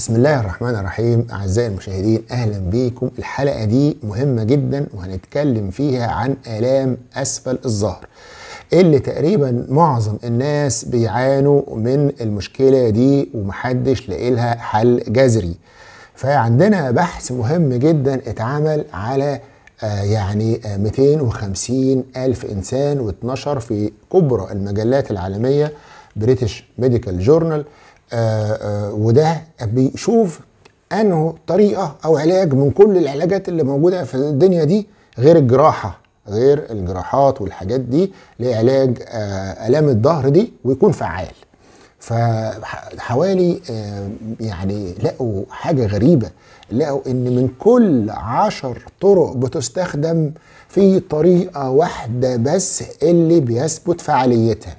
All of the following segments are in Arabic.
بسم الله الرحمن الرحيم اعزائي المشاهدين اهلا بيكم الحلقه دي مهمه جدا وهنتكلم فيها عن الام اسفل الظهر اللي تقريبا معظم الناس بيعانوا من المشكله دي ومحدش لاقي لها حل جذري فعندنا بحث مهم جدا اتعمل على آه، يعني 250 آه، ألف إنسان واتنشر في كبرى المجلات العالمية بريتش ميديكال جورنال وده بيشوف انه طريقه او علاج من كل العلاجات اللي موجوده في الدنيا دي غير الجراحه غير الجراحات والحاجات دي لعلاج آه، الام الظهر دي ويكون فعال فحوالي آه، يعني لقوا حاجه غريبه لقوا ان من كل عشر طرق بتستخدم في طريقه واحده بس اللي بيثبت فعاليتها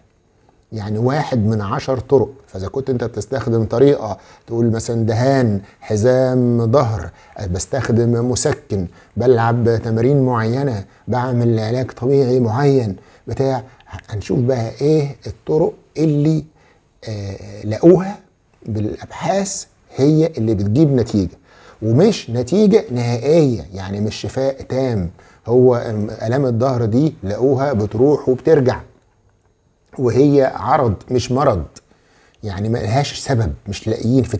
يعني واحد من عشر طرق فاذا كنت انت بتستخدم طريقه تقول مثلا دهان حزام ظهر أه، بستخدم مسكن بلعب تمارين معينه بعمل علاج طبيعي معين بتاع هنشوف بقى ايه الطرق اللي آه لقوها بالابحاث هي اللي بتجيب نتيجه ومش نتيجه نهائيه يعني مش شفاء تام هو الام الظهر دي لقوها بتروح وبترجع وهي عرض مش مرض يعني ما لهاش سبب مش لاقيين في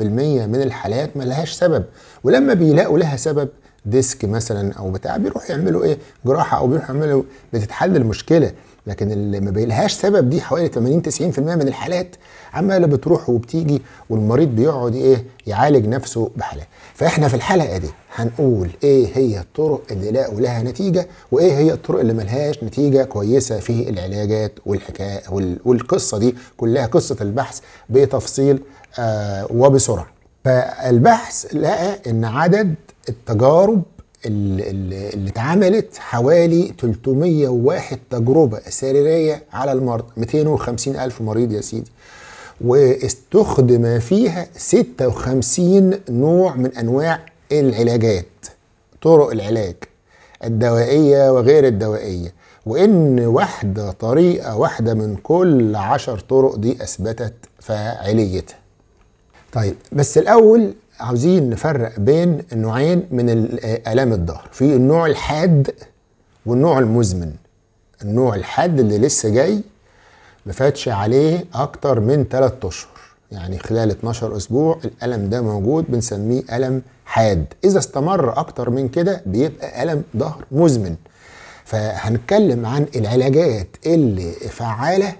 90% من الحالات ما لهاش سبب ولما بيلاقوا لها سبب ديسك مثلا او بتاع بيروحوا يعملوا ايه جراحه او بيروحوا يعملوا بتتحل المشكله لكن اللي ما بيلهاش سبب دي حوالي 80 90% من الحالات عماله بتروح وبتيجي والمريض بيقعد ايه يعالج نفسه بحالات فاحنا في الحلقه دي هنقول ايه هي الطرق اللي لقوا لها نتيجه وايه هي الطرق اللي ملهاش نتيجه كويسه في العلاجات والحكايه والقصه دي كلها قصه البحث بتفصيل آه وبسرعه فالبحث لقى ان عدد التجارب اللي اتعملت حوالي 301 تجربة سريرية على المرضى 250 ألف مريض يا سيدي واستخدم فيها 56 نوع من أنواع العلاجات طرق العلاج الدوائية وغير الدوائية وإن واحدة طريقة واحدة من كل عشر طرق دي أثبتت فاعليتها طيب بس الأول عاوزين نفرق بين نوعين من الام الظهر في النوع الحاد والنوع المزمن النوع الحاد اللي لسه جاي مفاتش عليه اكتر من 3 اشهر يعني خلال 12 اسبوع الالم ده موجود بنسميه الم حاد اذا استمر اكتر من كده بيبقى الم ظهر مزمن فهنتكلم عن العلاجات اللي فعاله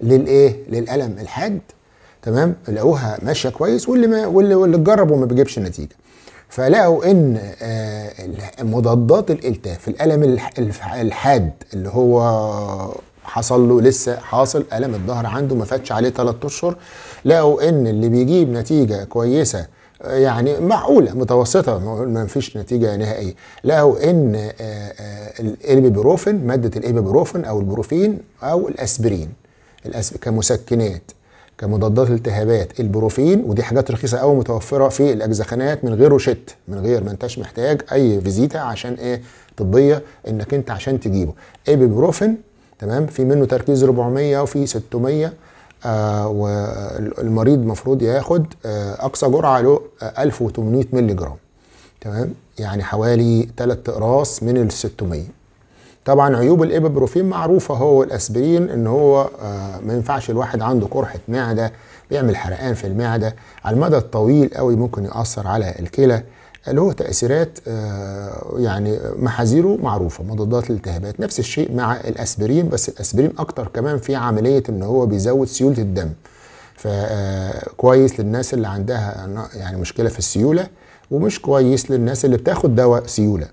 للايه للالم الحاد تمام لقوها ماشيه كويس واللي ما واللي, واللي تجرب وما بيجيبش نتيجه فلقوا ان آه، مضادات الالتهاب الالم الحاد اللي هو حصل له لسه حاصل الم الظهر عنده ما فاتش عليه 3 اشهر لقوا ان اللي بيجيب نتيجه كويسه يعني معقولة متوسطة ما فيش نتيجة نهائية لقوا ان آه، آه، الابيبروفين مادة الابيبروفين او البروفين او الاسبرين كمسكنات كمضادات التهابات البروفين ودي حاجات رخيصه قوي متوفره في الاجزخانات من غير روشت من غير ما انتش محتاج اي فيزيتا عشان ايه طبيه انك انت عشان تجيبه ايبيبروفين تمام في منه تركيز 400 وفي 600 آه والمريض المفروض ياخد آه اقصى جرعه له آه 1800 مللي جرام تمام يعني حوالي 3 اقراص من ال 600 طبعا عيوب الايبوبروفين معروفه هو الاسبرين ان هو آه، ما ينفعش الواحد عنده قرحه معده بيعمل حرقان في المعده على المدى الطويل قوي ممكن ياثر على الكلى له تاثيرات آه، يعني محاذيره معروفه مضادات الالتهابات نفس الشيء مع الاسبرين بس الاسبرين اكتر كمان في عمليه ان هو بيزود سيوله الدم فكويس آه، للناس اللي عندها يعني مشكله في السيوله ومش كويس للناس اللي بتاخد دواء سيوله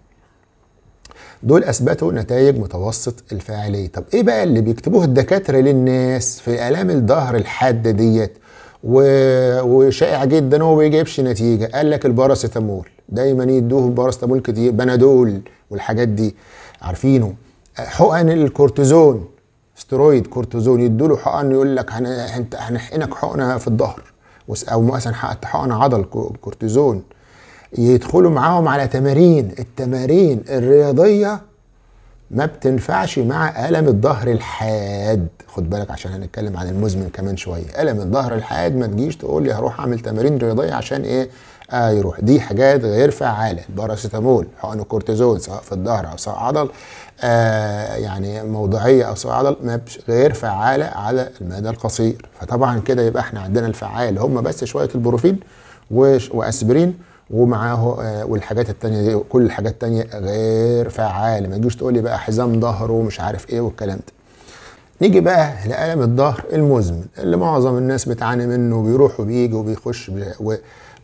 دول اثبتوا نتائج متوسط الفاعليه طب ايه بقى اللي بيكتبوه الدكاتره للناس في الام الظهر الحاده ديت و... وشائع جدا هو بيجيبش نتيجه قال لك الباراسيتامول دايما يدوه باراسيتامول كتير بنادول والحاجات دي عارفينه حقن الكورتيزون سترويد كورتيزون يدوا له حقن يقول لك هنحقنك حقنه في الظهر او مثلا حقن عضل كورتيزون يدخلوا معاهم على تمارين التمارين الرياضية ما بتنفعش مع ألم الظهر الحاد خد بالك عشان هنتكلم عن المزمن كمان شوية ألم الظهر الحاد ما تجيش تقول لي هروح أعمل تمارين رياضية عشان إيه آه يروح دي حاجات غير فعالة باراسيتامول حقن الكورتيزون سواء في الظهر أو سواء عضل آه يعني موضعية أو سواء عضل ما غير فعالة على المدى القصير فطبعا كده يبقى احنا عندنا الفعال هم بس شوية البروفين واسبرين ومعاه آه، والحاجات التانية دي كل الحاجات التانية غير فعالة ما تجيش تقول لي بقى حزام ظهر ومش عارف ايه والكلام ده نيجي بقى لألم الظهر المزمن اللي معظم الناس بتعاني منه بيروح وبيجي وبيخش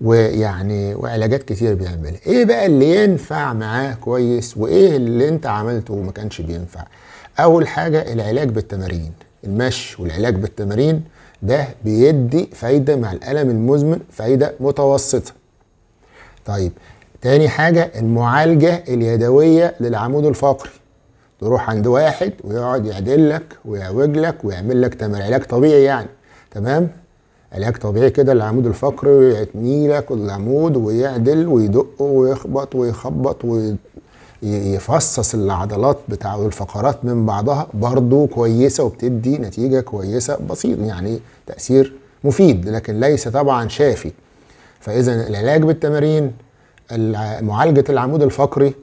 ويعني وعلاجات كتير بيعملها ايه بقى اللي ينفع معاه كويس وايه اللي انت عملته وما كانش بينفع اول حاجة العلاج بالتمارين المشي والعلاج بالتمارين ده بيدي فايدة مع الألم المزمن فايدة متوسطة طيب تاني حاجة المعالجة اليدوية للعمود الفقري تروح عند واحد ويقعد يعدل لك ويعوج لك ويعمل لك تمر علاج طبيعي يعني تمام علاج طبيعي كده للعمود الفقري ويعتني لك العمود ويعدل ويدق ويخبط ويخبط ويفصص العضلات بتاع الفقرات من بعضها برضو كويسة وبتدي نتيجة كويسة بسيط يعني تأثير مفيد لكن ليس طبعا شافي فاذا العلاج بالتمارين معالجه العمود الفقري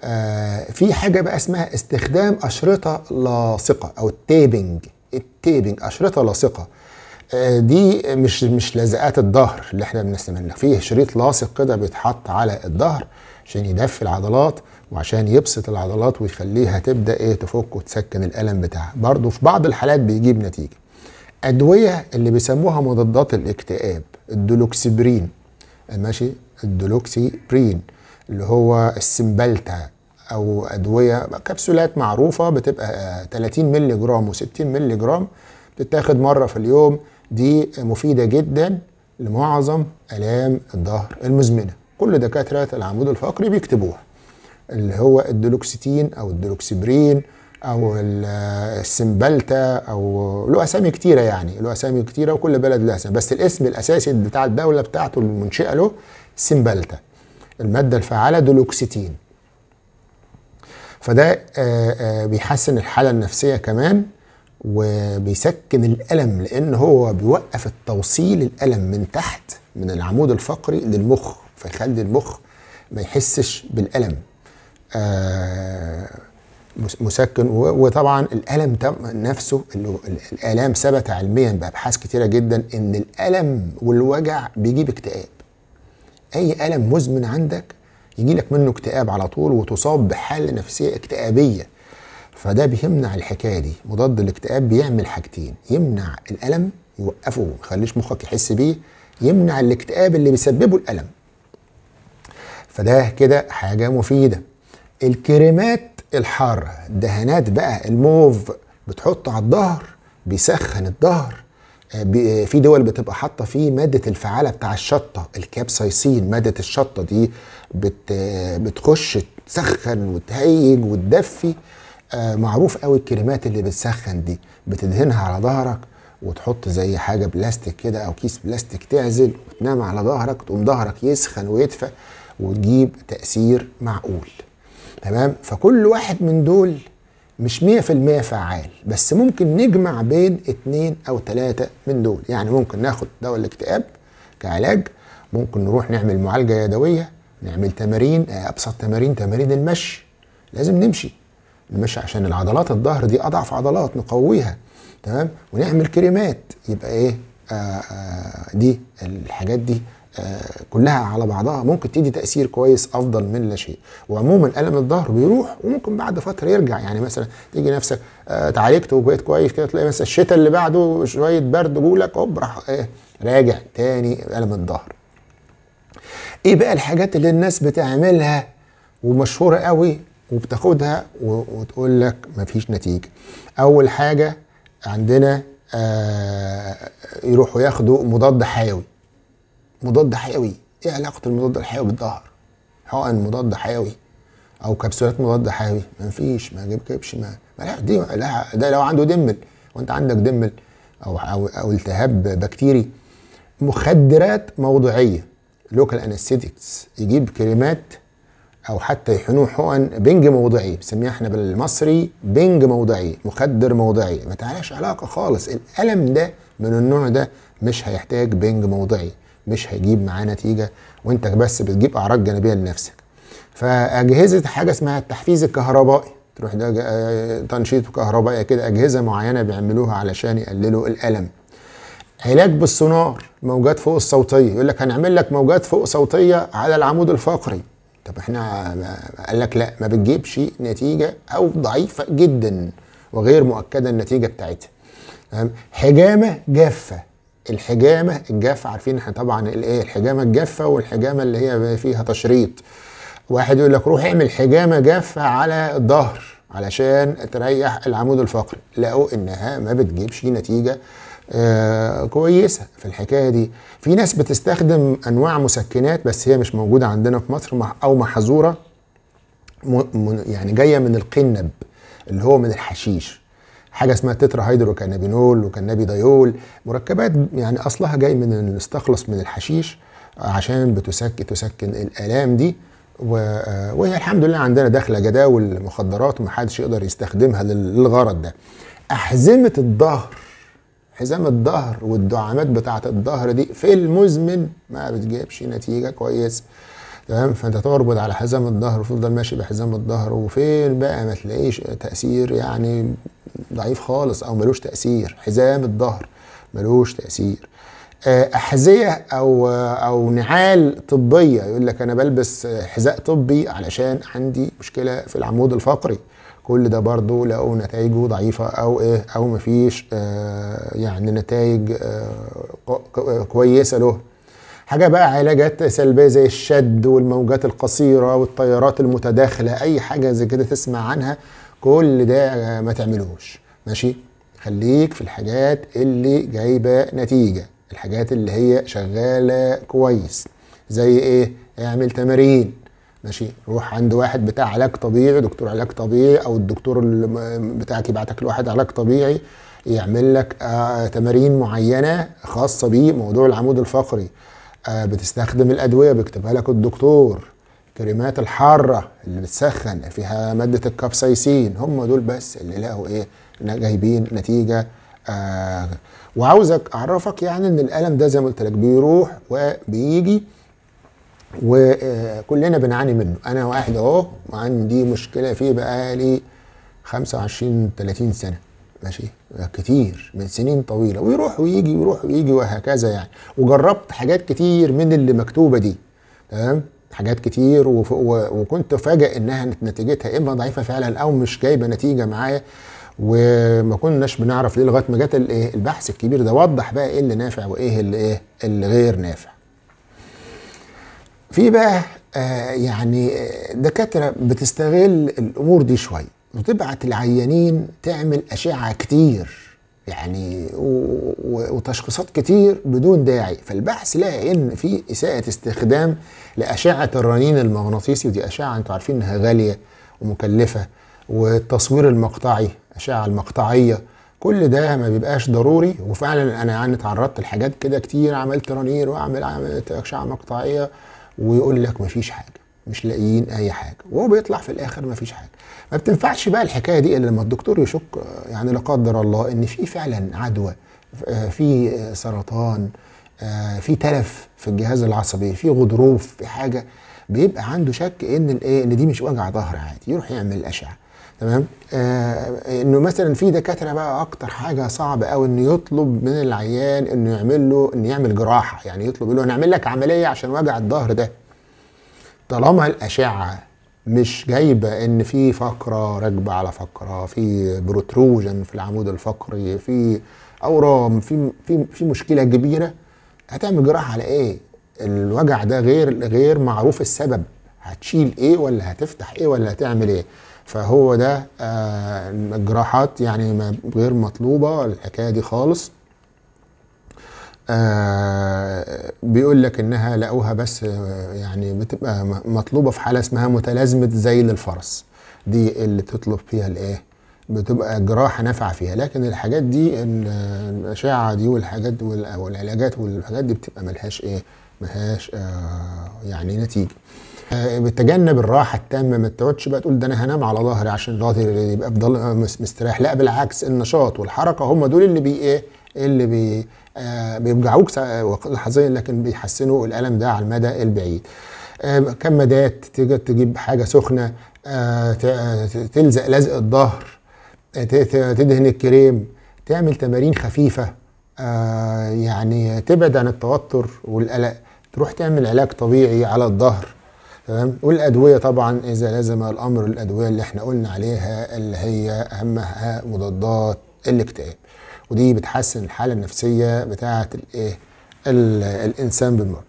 آه، في حاجه بقى اسمها استخدام اشرطه لاصقه او التيبنج التيبنج اشرطه لاصقه آه، دي مش مش لزقات الظهر اللي احنا بنستعملها فيه شريط لاصق كده بيتحط على الظهر عشان يدفي العضلات وعشان يبسط العضلات ويخليها تبدا ايه تفك وتسكن الالم بتاعها برضه في بعض الحالات بيجيب نتيجه ادويه اللي بيسموها مضادات الاكتئاب الدولوكسبرين ماشي الدولوكسبرين اللي هو السمبلتا او ادويه كبسولات معروفه بتبقى 30 مللي جرام و60 مللي جرام بتتاخد مره في اليوم دي مفيده جدا لمعظم الام الظهر المزمنه كل دكاتره العمود الفقري بيكتبوها اللي هو الدولوكسيتين او الدولوكسبرين او السمبلتا او له اسامي كتيره يعني له اسامي كتيره وكل بلد له اسامي بس الاسم الاساسي بتاع الدوله بتاعته المنشئه له سمبلتا الماده الفعاله دولوكسيتين فده آه، آه، بيحسن الحاله النفسيه كمان وبيسكن الالم لان هو بيوقف التوصيل الالم من تحت من العمود الفقري للمخ فيخلي المخ ما يحسش بالالم آه مسكن وطبعا الالم نفسه الالام ثبت علميا بابحاث كثيره جدا ان الالم والوجع بيجيب اكتئاب اي الم مزمن عندك يجي لك منه اكتئاب على طول وتصاب بحاله نفسيه اكتئابيه فده بيمنع الحكايه دي مضاد الاكتئاب بيعمل حاجتين يمنع الالم يوقفه ما يخليش مخك يحس بيه يمنع الاكتئاب اللي بيسببه الالم فده كده حاجه مفيده الكريمات الحاره دهانات بقى الموف بتحطه على الظهر بيسخن الظهر آه، آه، في دول بتبقى حاطه فيه ماده الفعاله بتاع الشطه الكابسايسين ماده الشطه دي بت آه، بتخش تسخن وتهيج وتدفي معروف قوي الكريمات اللي بتسخن دي بتدهنها على ظهرك وتحط زي حاجه بلاستيك كده او كيس بلاستيك تعزل وتنام على ظهرك تقوم ظهرك يسخن ويدفى وتجيب تاثير معقول تمام فكل واحد من دول مش 100% فعال بس ممكن نجمع بين اتنين او تلاتة من دول يعني ممكن ناخد دواء الاكتئاب كعلاج ممكن نروح نعمل معالجة يدوية نعمل تمارين آه، ابسط تمارين تمارين المشي لازم نمشي نمشي عشان العضلات الظهر دي اضعف عضلات نقويها تمام ونعمل كريمات يبقى ايه آآ آه، آآ آه، دي الحاجات دي آه، كلها على بعضها ممكن تدي تاثير كويس افضل من لا شيء وعموما الم الظهر بيروح وممكن بعد فتره يرجع يعني مثلا تيجي نفسك آه، تعالجت وبقيت كويس كده تلاقي مثلا الشتاء اللي بعده شويه برد جولك اوب راح ايه راجع تاني الم الظهر ايه بقى الحاجات اللي الناس بتعملها ومشهوره قوي وبتاخدها وتقول لك مفيش نتيجه اول حاجه عندنا آه، يروحوا ياخدوا مضاد حيوي مضاد حيوي ايه علاقه المضاد الحيوي بالظهر حقن مضاد حيوي او كبسولات مضاد حيوي مفيش ما كبش ما ملهاش دي لها ده لو عنده دمل وانت عندك دمل او او, أو التهاب بكتيري مخدرات موضعيه لوكال انستيتكس يجيب كريمات او حتى يحنوه حقن بنج موضعي بنسميها احنا بالمصري بنج موضعي مخدر موضعي ما تعالاش علاقه خالص الالم ده من النوع ده مش هيحتاج بنج موضعي مش هيجيب معاه نتيجه وانت بس بتجيب اعراض جانبيه لنفسك فاجهزه حاجه اسمها التحفيز الكهربائي تروح ده آه، تنشيط كهربائي كده اجهزه معينه بيعملوها علشان يقللوا الالم علاج بالسونار موجات فوق الصوتيه يقول لك هنعمل لك موجات فوق صوتيه على العمود الفقري طب احنا قال لك لا ما بتجيبش نتيجه او ضعيفه جدا وغير مؤكده النتيجه بتاعتها حجامه جافه الحجامه الجافه عارفين احنا طبعا الايه الحجامه الجافه والحجامه اللي هي فيها تشريط واحد يقول لك روح اعمل حجامه جافه على الظهر علشان تريح العمود الفقري لقوا انها ما بتجيبش نتيجه آه كويسه في الحكايه دي في ناس بتستخدم انواع مسكنات بس هي مش موجوده عندنا في مصر او محظوره يعني جايه من القنب اللي هو من الحشيش حاجه اسمها تترا هيدروكانابينول وكانابيدايول مركبات يعني اصلها جاي من نستخلص من الحشيش عشان بتسكن تسكن الالام دي وهي الحمد لله عندنا داخله جداول مخدرات ومحدش يقدر يستخدمها للغرض ده احزمه الظهر حزام الظهر والدعامات بتاعه الظهر دي في المزمن ما بتجيبش نتيجه كويسه تمام فانت تربط على حزام الظهر وتفضل ماشي بحزام الظهر وفين بقى ما تلاقيش تاثير يعني ضعيف خالص او ملوش تاثير حزام الظهر ملوش تاثير آه، احذيه او او نعال طبيه يقول لك انا بلبس حذاء طبي علشان عندي مشكله في العمود الفقري كل ده برضو لقوا نتائجه ضعيفة أو إيه أو مفيش آه يعني نتائج آه كويسة له حاجه بقى علاجات سلبيه زي الشد والموجات القصيره والتيارات المتداخله اي حاجه زي كده تسمع عنها كل ده ما تعملوش ماشي خليك في الحاجات اللي جايبه نتيجه الحاجات اللي هي شغاله كويس زي ايه اعمل تمارين ماشي روح عند واحد بتاع علاج طبيعي دكتور علاج طبيعي او الدكتور بتاعك يبعتك لواحد علاج طبيعي يعمل لك آه تمارين معينه خاصه بموضوع العمود الفقري بتستخدم الادويه بيكتبها لك الدكتور كريمات الحاره اللي بتسخن فيها ماده الكابسايسين هم دول بس اللي لقوا ايه جايبين نتيجه آه وعاوزك اعرفك يعني ان الالم ده زي ما قلت لك بيروح وبيجي وكلنا آه، بنعاني منه انا واحد اهو عندي مشكله فيه بقالي 25 30 سنه ماشي كتير من سنين طويله ويروح ويجي ويروح ويجي وهكذا يعني وجربت حاجات كتير من اللي مكتوبه دي تمام حاجات كتير وف... و... وكنت فاجئ انها نتيجتها اما ضعيفه فعلا او مش جايبه نتيجه معايا وما كناش بنعرف ليه لغايه ما جت إيه، البحث الكبير ده وضح بقى ايه اللي نافع وايه اللي ايه اللي غير نافع في بقى آه يعني آه، دكاتره بتستغل الامور دي شويه وتبعت العيانين تعمل أشعة كتير يعني وتشخيصات كتير بدون داعي فالبحث لقى ان في اساءة استخدام لاشعة الرنين المغناطيسي ودي اشعة انتوا عارفين انها غالية ومكلفة والتصوير المقطعي الاشعة المقطعية كل ده ما بيبقاش ضروري وفعلا انا يعني اتعرضت لحاجات كده كتير عملت رنين واعمل عملت اشعة مقطعية ويقول لك مفيش حاجة مش لاقيين اي حاجه وهو بيطلع في الاخر مفيش حاجه ما بتنفعش بقى الحكايه دي الا لما الدكتور يشك يعني لا قدر الله ان في فعلا عدوى في سرطان في تلف في الجهاز العصبي في غضروف في حاجه بيبقى عنده شك ان الايه ان دي مش وجع ظهر عادي يروح يعمل الاشعه تمام آه انه مثلا في دكاتره بقى اكتر حاجه صعبه قوي انه يطلب من العيان انه يعمل له انه يعمل جراحه يعني يطلب له هنعمل لك عمليه عشان وجع الظهر ده طالما الاشعه مش جايبه ان في فقره راكبه على فقره في بروتروجن في العمود الفقري في اورام في في في مشكله كبيره هتعمل جراحه على ايه الوجع ده غير غير معروف السبب هتشيل ايه ولا هتفتح ايه ولا هتعمل ايه فهو ده آه الجراحات يعني غير مطلوبه الحكايه دي خالص آه، بيقول لك انها لقوها بس آه، يعني بتبقى مطلوبه في حاله اسمها متلازمه ذيل الفرس دي اللي تطلب فيها الايه بتبقى جراحه نافعه فيها لكن الحاجات دي الاشعه دي والحاجات والعلاجات والحاجات دي بتبقى ملهاش ايه ملهاش آه يعني نتيجه آه، بتجنب الراحه التامه ما تقعدش بقى تقول ده انا هنام على ظهري عشان ظهري يبقى مستريح لا بالعكس النشاط والحركه هم دول اللي بي ايه اللي بي آه، بيوجعوك لحظيا آه، لكن بيحسنوا الالم ده على المدى البعيد آه، كمادات تقدر تجيب حاجه سخنه تلزق لزق الظهر تدهن الكريم تعمل تمارين خفيفه يعني تبعد عن التوتر والقلق تروح تعمل علاج طبيعي على الظهر تمام والادويه طبعا اذا لزم الامر الادويه اللي احنا قلنا عليها اللي هي اهمها مضادات الاكتئاب ودي بتحسن الحاله النفسيه بتاعه الايه الانسان بالمر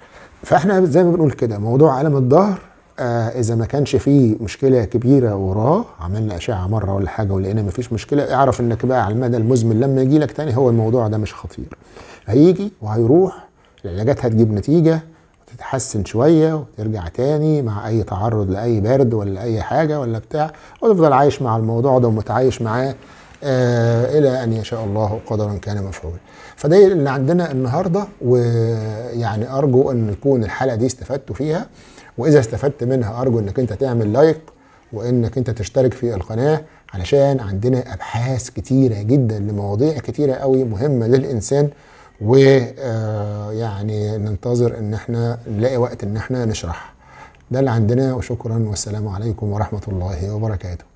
فاحنا زي ما بنقول كده موضوع الم الظهر آه اذا ما كانش فيه مشكله كبيره وراه عملنا اشعه مره ولا حاجه ولقينا ما فيش مشكله اعرف انك بقى على المدى المزمن لما يجي لك تاني هو الموضوع ده مش خطير هيجي وهيروح العلاجات هتجيب نتيجه تتحسن شوية وترجع تاني مع أي تعرض لأي برد ولا أي حاجة ولا بتاع وتفضل عايش مع الموضوع ده ومتعايش معاه آه، الى ان يشاء الله قدرا كان مفعولا فده اللي عندنا النهارده ويعني ارجو ان تكون الحلقه دي استفدتوا فيها واذا استفدت منها ارجو انك انت تعمل لايك وانك انت تشترك في القناه علشان عندنا ابحاث كتيره جدا لمواضيع كتيره قوي مهمه للانسان ويعني آه، ننتظر ان احنا نلاقي وقت ان احنا نشرح ده اللي عندنا وشكرا والسلام عليكم ورحمه الله وبركاته